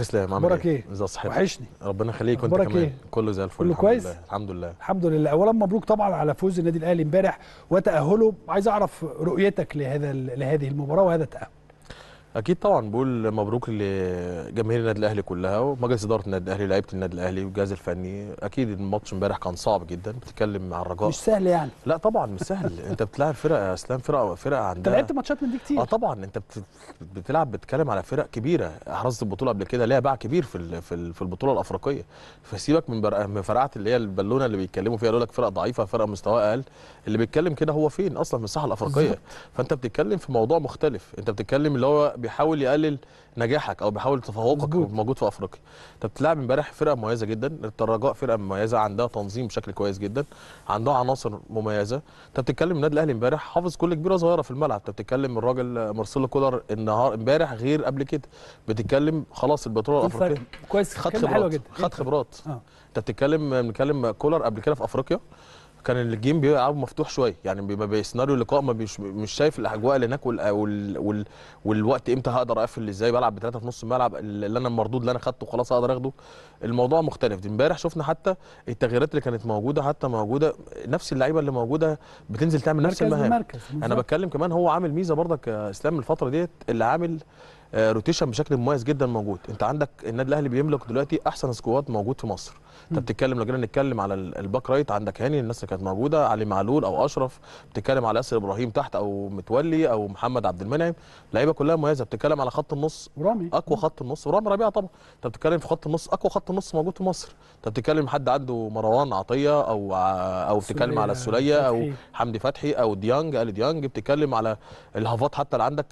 استاذ اسلام عامل ايه؟ ازي وحشني ربنا يخليك وانت كمان إيه؟ كله زي الفل كله كويس؟ لله. الحمد لله الحمد لله اولا مبروك طبعا على فوز النادي الاهلي امبارح وتاهله عايز اعرف رؤيتك لهذا لهذه المباراه وهذا التاهل اكيد طبعا بقول مبروك لجماهير النادي الاهلي كلها ومجلس اداره النادي الاهلي لعيبه النادي الاهلي والجهاز الفني اكيد الماتش امبارح كان صعب جدا بتتكلم مع الرجاء مش سهل يعني لا طبعا مش سهل انت بتلعب فرق يا اسلام فرق فرق عندها انت لعبت ماتشات من دي كتير اه طبعا انت بتلعب بتتكلم على فرق كبيره حرزت البطوله قبل كده ليها باع كبير في في البطوله الافريقيه فسيبك من من فرقعه اللي هي البالونه اللي بيتكلموا فيها يقول لك فرق ضعيفه فرق مستوى اقل اللي بيتكلم كده هو فين اصلا من الساحه الافريقيه فانت بتتكلم في موضوع مختلف انت بتتكلم اللي هو بيحاول يقلل نجاحك او بيحاول تفوقك موجود في افريقيا انت بتلعب امبارح فرقه مميزه جدا الرجاء فرقه مميزه عندها تنظيم بشكل كويس جدا عندها عناصر مميزه انت بتتكلم النادي الاهلي امبارح حافظ كل كبيره صغيره في الملعب انت بتتكلم الراجل مارسيلو كولر النهار امبارح غير قبل كده بتتكلم خلاص البطوله الافريقيه كويس خد خبرات خد خبرات آه. انت بتتكلم بنتكلم كولر قبل كده في افريقيا كان الجيم بيلعبوا مفتوح شويه يعني بيبقى سيناريو اللقاء ما مش شايف الاجواء اللي هناك وال وال والوقت امتى هقدر اقفل ازاي بلعب بثلاثه في نص الملعب اللي انا المردود اللي انا خدته خلاص هقدر اخده الموضوع مختلف امبارح شفنا حتى التغييرات اللي كانت موجوده حتى موجوده نفس اللعيبه اللي موجوده بتنزل تعمل نفس المهام انا بتكلم كمان هو عامل ميزه برضك يا اسلام الفتره ديت اللي عامل روتيشن آه، بشكل مميز جدا موجود انت عندك النادي الاهلي بيملك دلوقتي احسن سكواد موجود في مصر انت بتتكلم لو جينا نتكلم على الباك رايت عندك هاني الناس اللي كانت موجوده علي معلول او اشرف بتتكلم على ياسر ابراهيم تحت او متولي او محمد عبد المنعم لعيبه كلها مميزه بتتكلم على خط النص رامي اقوى خط النص ورامي ربيعه طبعا انت بتتكلم في خط النص اقوى خط النص موجود في مصر انت بتتكلم حد عنده مروان عطيه او او بتتكلم على السوليه او حمدي فتحي او ديانج قال ديانج بتتكلم على الهافات حتى اللي عندك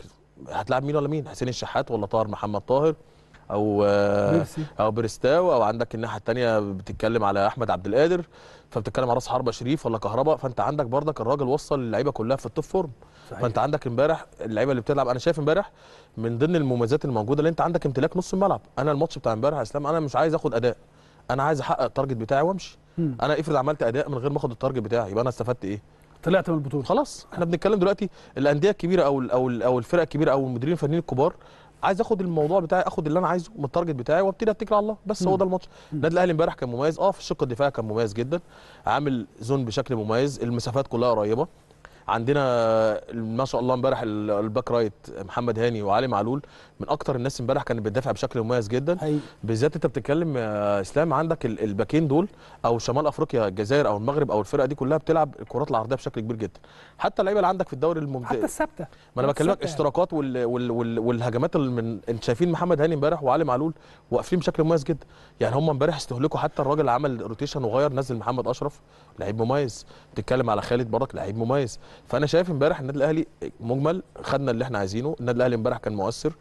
هتلعب مين ولا مين حسين الشحات ولا طاهر محمد طاهر او آه، او بريستاو او عندك الناحيه الثانيه بتتكلم على احمد عبد القادر فبتتكلم على راس حربه شريف ولا كهربا فانت عندك بردك الراجل وصل اللعيبه كلها في التوب فورم صحيح. فانت عندك امبارح اللعيبه اللي بتلعب انا شايف امبارح من ضمن المميزات الموجوده اللي انت عندك امتلاك نص الملعب انا الماتش بتاع امبارح يا اسلام انا مش عايز اخد اداء انا عايز احقق التارجت بتاعي وامشي انا افرض عملت اداء من غير ما اخد التارجت بتاعي يبقى انا استفدت ايه طلعت من البطوله خلاص احنا بنتكلم دلوقتي الانديه الكبيره او او او الفرق الكبيره او المديرين الفنيين الكبار عايز اخد الموضوع بتاعي اخد اللي انا عايزه من التارجت بتاعي وابتدي اتكل على الله بس هو ده الماتش النادي الاهلي امبارح كان مميز اه في الشق الدفاعي كان مميز جدا عامل زون بشكل مميز المسافات كلها قريبه عندنا ما شاء الله امبارح الباك رايت محمد هاني وعلي معلول من اكتر الناس امبارح كانت بتدافع بشكل مميز جدا بالذات انت بتتكلم يا اسلام عندك الباكين دول او شمال افريقيا الجزائر او المغرب او الفرقه دي كلها بتلعب الكرات العرضيه بشكل كبير جدا حتى اللعيبه اللي عندك في الدوري الممتاز حتى الثابته ما انا بكلمك اشتراكات وال... وال... وال... والهجمات اللي من... انت شايفين محمد هاني امبارح وعلي معلول واقفين بشكل مميز جدا يعني هم امبارح استهلكوا حتى الراجل عمل روتيشن وغير نزل محمد اشرف لعيب مميز بتتكلم على خالد برك لعيب مميز فانا شايف امبارح النادي الاهلي مجمل خدنا اللي احنا عايزينه النادي الاهلي امبارح كان مؤثر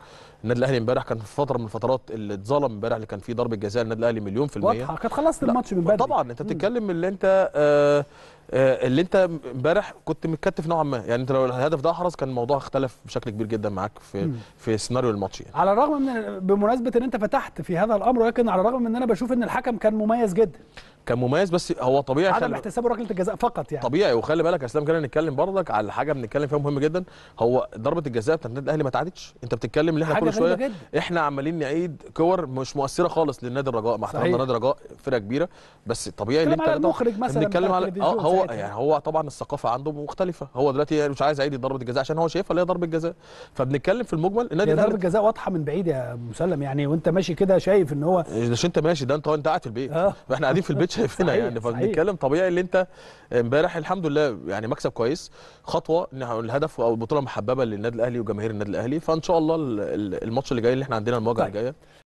النادي الاهلي امبارح كان في فتره من الفترات اللي اتظلم امبارح اللي كان فيه ضربه جزاء النادي الاهلي مليون في الميه واضحه كانت خلصت الماتش من بدري طبعا انت بتتكلم اللي انت آه آه، اللي انت امبارح كنت متكتف نوعا ما يعني انت لو الهدف ده احرز كان الموضوع اختلف بشكل كبير جدا معاك في م. في سيناريو الماتش يعني. على الرغم من بمناسبه ان انت فتحت في هذا الامر ولكن على الرغم من ان انا بشوف ان الحكم كان مميز جدا كان مميز بس هو طبيعي عدم خل... احتساب ركله الجزاء فقط يعني طبيعي وخلي بالك يا اسلام كده نتكلم برضك على حاجه بنتكلم فيها مهم جدا هو ضربه الجزاء بتاعت النادي الاهلي ما تعادتش انت بتتكلم ليه كل شويه جدا. احنا عمالين نعيد كور مش مؤثره خالص للنادي الرجاء مع احترامنا للنادي الرجاء فرقه كبيره بس طبيعي ان انت المخرج مثلا بنتكلم على اه هو هو يعني هو طبعا الثقافه عنده مختلفه هو دلوقتي يعني مش عايز يعيد ضربه الجزاء عشان هو شايفها اللي هي ضربه جزاء فبنتكلم في المجمل النادي الاهلي ضربه جزاء واضحه من بعيد يا مسلم يعني وانت ماشي كده شايف ان هو إيه، مش انت ماشي ده انت انت قاعد في البيت آه. احنا قاعدين في البيت شايفينها يعني فبنتكلم طبيعي اللي انت امبارح الحمد لله يعني مكسب كويس خطوه الهدف او البطوله محببه للنادي الاهلي وجماهير النادي الاهلي فان شاء الله الماتش اللي جاي اللي احنا عندنا المواجهه طيب. الجايه